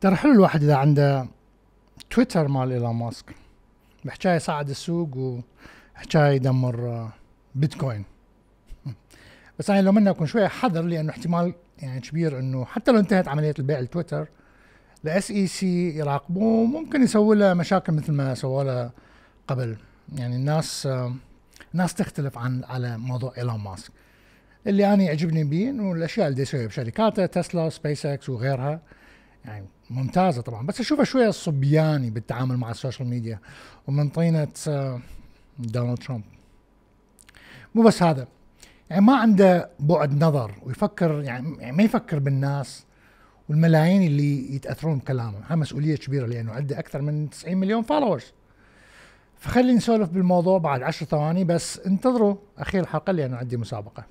ترى حلو الواحد اذا عنده تويتر مال ايلون ماسك بحكايه يصعد السوق وحكايه يدمر آه، بيتكوين بس انا لو مني اكون شويه حذر لانه احتمال يعني كبير انه حتى لو انتهت عمليه البيع لتويتر الاس اي سي e يراقبوه ممكن يسووا له مشاكل مثل ما سووا له قبل يعني الناس آه، الناس تختلف عن على موضوع ايلون ماسك اللي انا يعجبني بيه انه الاشياء اللي يسويها بشركاته تسلا سبيس اكس وغيرها يعني ممتازه طبعا بس اشوفها شويه صبياني بالتعامل مع السوشيال ميديا ومن طينه آه، دونالد ترامب مو بس هذا يعني ما عنده بعد نظر ويفكر يعني, يعني ما يفكر بالناس والملايين اللي يتاثرون بكلامه هاي مسؤوليه كبيره لانه عنده اكثر من 90 مليون فولورز فخلي نسولف بالموضوع بعد 10 ثواني بس انتظروا اخير الحلقه لانه عندي مسابقه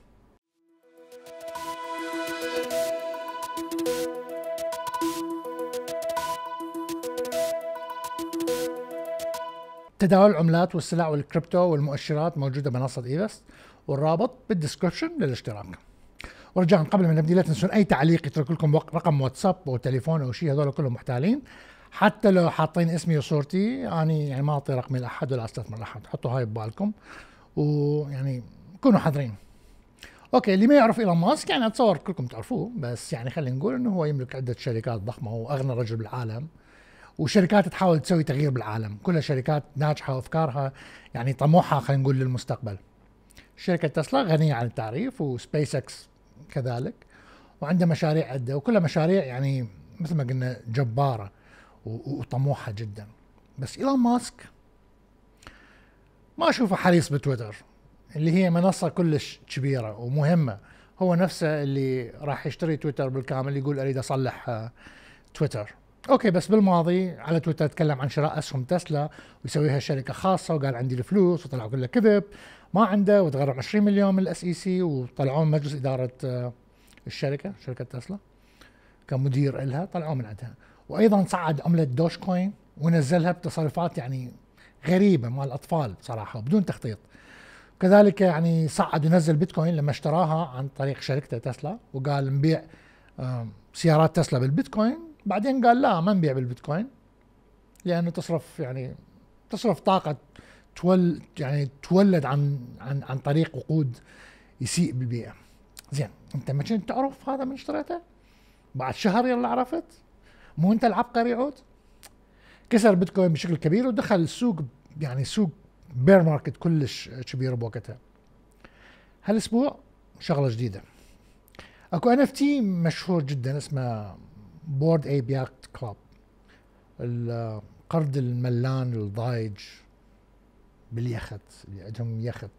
تداول العملات والسلع والكريبتو والمؤشرات موجوده بمنصه ايفست والرابط بالديسكربشن للاشتراك ورجاء قبل ما نبدا لا تنسون اي تعليق يترك لكم رقم واتساب او تليفون او شيء هذول كلهم محتالين حتى لو حاطين اسمي وصورتي اني يعني ما اعطي رقمي لاحد ولا استثمر لاحد حطوا هاي ببالكم ويعني كونوا حذرين اوكي اللي ما يعرف ايلون ماسك يعني اتصور كلكم تعرفوه بس يعني خلينا نقول انه هو يملك عده شركات ضخمه واغنى رجل بالعالم وشركات تحاول تسوي تغيير بالعالم كلها شركات ناجحه وافكارها يعني طموحها خلينا نقول للمستقبل شركه تسلا غنيه عن التعريف وسبيس اكس كذلك وعندها مشاريع عده وكلها مشاريع يعني مثل ما قلنا جباره وطموحه جدا بس ايلون ماسك ما اشوفه حريص بتويتر اللي هي منصه كلش كبيره ومهمه هو نفسه اللي راح يشتري تويتر بالكامل يقول اريد اصلح آه، تويتر اوكي بس بالماضي على تويتر تكلم عن شراء اسهم تسلا ويسويها شركه خاصه وقال عندي الفلوس وطلعوا كله كذب ما عنده وتغرب 20 مليون من الاس اي سي e وطلعوه من مجلس اداره آه، الشركه شركه تسلا كمدير لها طلعوه من عندها وايضا صعد عمله دوش كوين ونزلها بتصرفات يعني غريبه مال الاطفال بصراحه بدون تخطيط كذلك يعني صعد ونزل بيتكوين لما اشتراها عن طريق شركته تسلا وقال نبيع سيارات تسلا بالبيتكوين بعدين قال لا ما نبيع بالبيتكوين لانه تصرف يعني تصرف طاقه تول يعني تولد عن عن عن طريق وقود يسيء بالبيئه زين انت ما كنت تعرف هذا من اشتريته بعد شهر يلا عرفت مو انت العبقري عود كسر بيتكوين بشكل كبير ودخل السوق يعني سوق بير ماركت كلش كبير بوقتها هالاسبوع شغله جديده اكو ان اف تي مشهور جدا اسمه بورد اي بياكت كلاب القرد الملان الضايج باليخت اللي عندهم يخت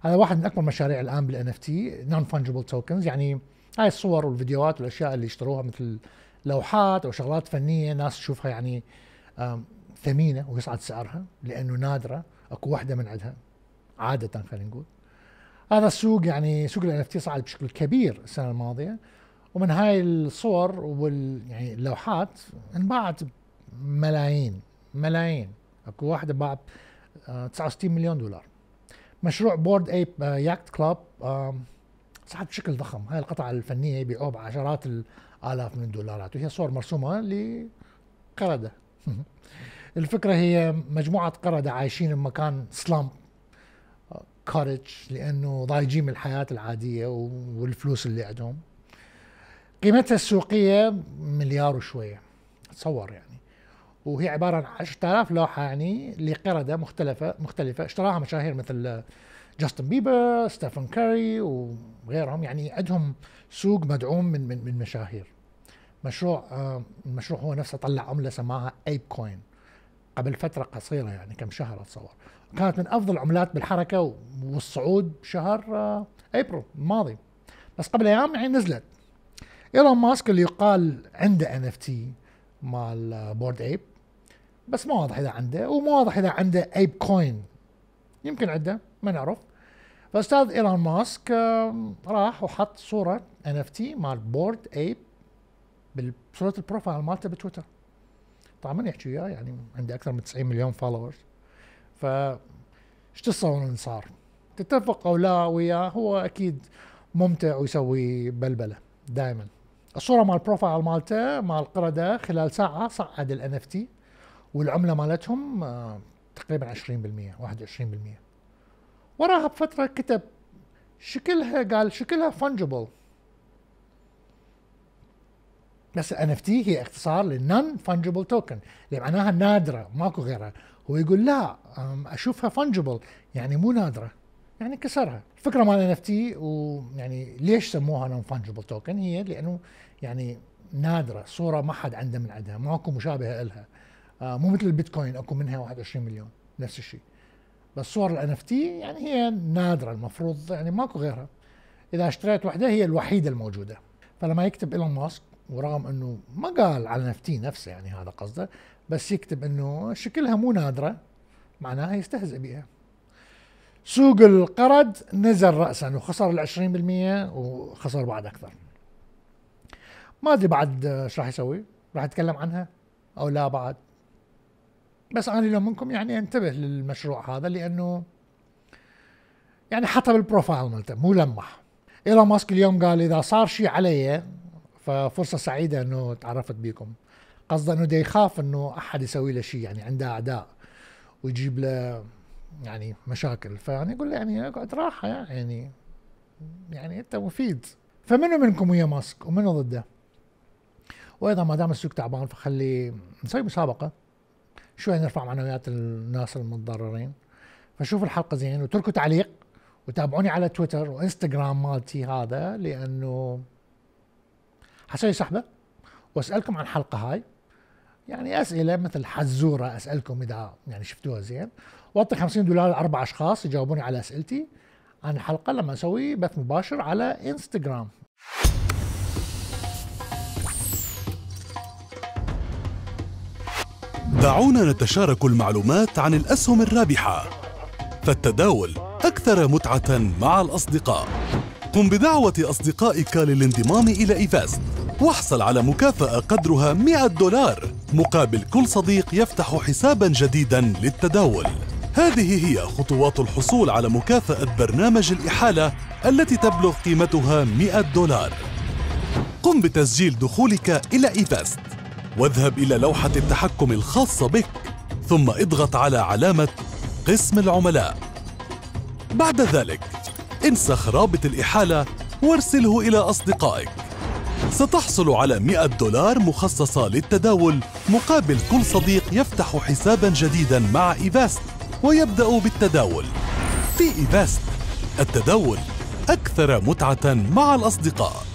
هذا واحد من اكبر مشاريع الان بالان اف تي نون فانجبل توكنز يعني هاي الصور والفيديوهات والاشياء اللي اشتروها مثل لوحات او شغلات فنيه ناس تشوفها يعني ثمينه ويصعد سعرها لانه نادره اكو وحده من عندها عاده خلينا نقول هذا السوق يعني سوق الان اف تي صعد بشكل كبير السنه الماضيه ومن هاي الصور وال يعني اللوحات انباعت ملايين ملايين اكو واحده باعت 69 آه، مليون دولار مشروع بورد ايب آه، ياكت كلاب صعد آه، بشكل ضخم هاي القطعة الفنية يبيعوها بعشرات الآلاف من الدولارات وهي صور مرسومة لقردة الفكرة هي مجموعة قردة عايشين بمكان سلام كارج لأنه ضايجين من الحياة العادية والفلوس اللي عندهم قيمتها السوقية مليار وشوية تصور يعني وهي عبارة عن 10000 لوحة يعني لقردة مختلفة مختلفة اشتراها مشاهير مثل جاستن بيبر، ستيفن كاري وغيرهم يعني عندهم سوق مدعوم من من من مشاهير. مشروع آه، المشروع هو نفسه طلع عملة سماها ايب كوين قبل فترة قصيرة يعني كم شهر اتصور. كانت من افضل العملات بالحركة والصعود بشهر ابريل آه، الماضي. بس قبل ايام يعني نزلت ايلون ماسك اللي يقال عنده ان اف تي مال بورد ايب بس ما واضح اذا عنده وما واضح اذا عنده ايب كوين يمكن عنده ما نعرف فاستاذ ايلون ماسك راح وحط صوره ان اف تي مال بورد ايب بصوره البروفايل مالته بتويتر طبعا من يحكي وياه يعني عنده اكثر من 90 مليون فولورز ف ايش تتصورون صار؟ تتفق او لا وياه هو اكيد ممتع ويسوي بلبله دائما الصوره مال البروفايل مالته مال القرده خلال ساعه صعد الان اف تي والعمله مالتهم آه، تقريبا 20% 21% وراها بفتره كتب شكلها قال شكلها فنجبل بس الان اف تي هي اختصار للنون فنجبل توكن اللي معناها نادره ماكو غيرها هو يقول لا اشوفها فنجبل يعني مو نادره يعني كسرها الفكره مال ان اف تي ويعني ليش سموها نون فانجبل توكن هي لانه يعني نادره صوره ما حد عنده من عندها ماكو مشابهه لها آه مو مثل البيتكوين اكو منها 21 مليون نفس الشيء بس صور الان اف تي يعني هي نادره المفروض يعني ماكو غيرها اذا اشتريت واحده هي الوحيده الموجوده فلما يكتب ايلون ماسك ورغم انه ما قال على نفتي نفسه يعني هذا قصده بس يكتب انه شكلها مو نادره معناها يستهزئ بها سوق القرض نزل رأسا وخسر ال 20% وخسر بعد أكثر ما أدري بعد ايش راح يسوي راح يتكلم عنها أو لا بعد بس أنا لو منكم يعني انتبه للمشروع هذا لأنه يعني حتى بالبروفايل مالته مو لمح ايلون ماسك اليوم قال اذا صار شيء علي ففرصه سعيده انه تعرفت بيكم قصده انه دا يخاف انه احد يسوي له شيء يعني عنده اعداء ويجيب له يعني مشاكل فانا اقول له يعني اقعد راحه يعني يعني انت مفيد فمنو منكم ويا ماسك ومنو ضده وايضا ما دام السوق تعبان فخلي نسوي مسابقه شوي نرفع معنويات الناس المتضررين فشوفوا الحلقه زين وتركوا تعليق وتابعوني على تويتر وانستغرام مالتي هذا لانه حسوي سحبه واسالكم عن الحلقه هاي يعني اسئله مثل حزوره اسالكم اذا يعني شفتوها زين واعطي 50 دولار لاربع اشخاص يجاوبوني على اسئلتي عن الحلقه لما اسوي بث مباشر على انستغرام دعونا نتشارك المعلومات عن الاسهم الرابحه فالتداول اكثر متعه مع الاصدقاء قم بدعوه اصدقائك للانضمام الى ايفاست واحصل على مكافاه قدرها 100 دولار مقابل كل صديق يفتح حسابا جديدا للتداول هذه هي خطوات الحصول على مكافأة برنامج الإحالة التي تبلغ قيمتها 100 دولار قم بتسجيل دخولك إلى إيفاست واذهب إلى لوحة التحكم الخاصة بك ثم اضغط على علامة قسم العملاء بعد ذلك انسخ رابط الإحالة وارسله إلى أصدقائك ستحصل على 100 دولار مخصصة للتداول مقابل كل صديق يفتح حسابا جديدا مع إيفاست ويبدأ بالتداول في إيفاست التداول أكثر متعة مع الأصدقاء